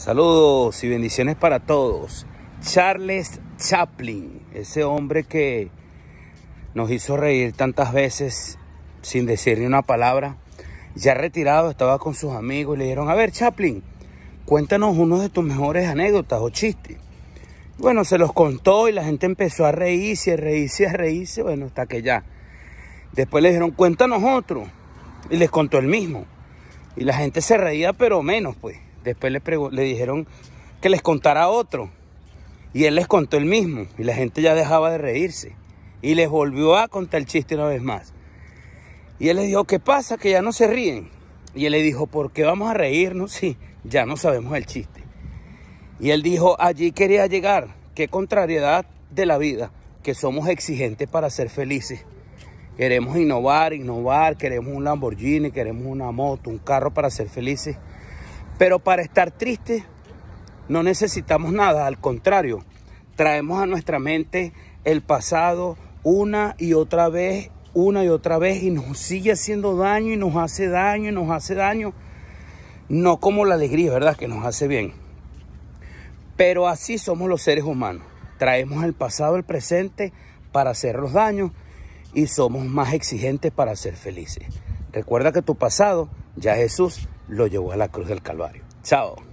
Saludos y bendiciones para todos. Charles Chaplin, ese hombre que nos hizo reír tantas veces sin decir ni una palabra, ya retirado, estaba con sus amigos y le dijeron, a ver Chaplin, cuéntanos uno de tus mejores anécdotas o chistes. Bueno, se los contó y la gente empezó a reírse, a reírse, a reírse, bueno, hasta que ya. Después le dijeron, cuéntanos otro. Y les contó el mismo. Y la gente se reía, pero menos, pues. Después le, le dijeron que les contara otro. Y él les contó el mismo. Y la gente ya dejaba de reírse. Y les volvió a contar el chiste una vez más. Y él les dijo, ¿qué pasa? Que ya no se ríen. Y él le dijo, ¿por qué vamos a reírnos si ya no sabemos el chiste? Y él dijo, allí quería llegar. Qué contrariedad de la vida, que somos exigentes para ser felices. Queremos innovar, innovar, queremos un Lamborghini, queremos una moto, un carro para ser felices. Pero para estar triste no necesitamos nada, al contrario, traemos a nuestra mente el pasado una y otra vez, una y otra vez, y nos sigue haciendo daño y nos hace daño y nos hace daño. No como la alegría, ¿verdad? Que nos hace bien. Pero así somos los seres humanos. Traemos el pasado el presente para hacer los daños y somos más exigentes para ser felices. Recuerda que tu pasado ya Jesús lo llevó a la cruz del Calvario. Chao.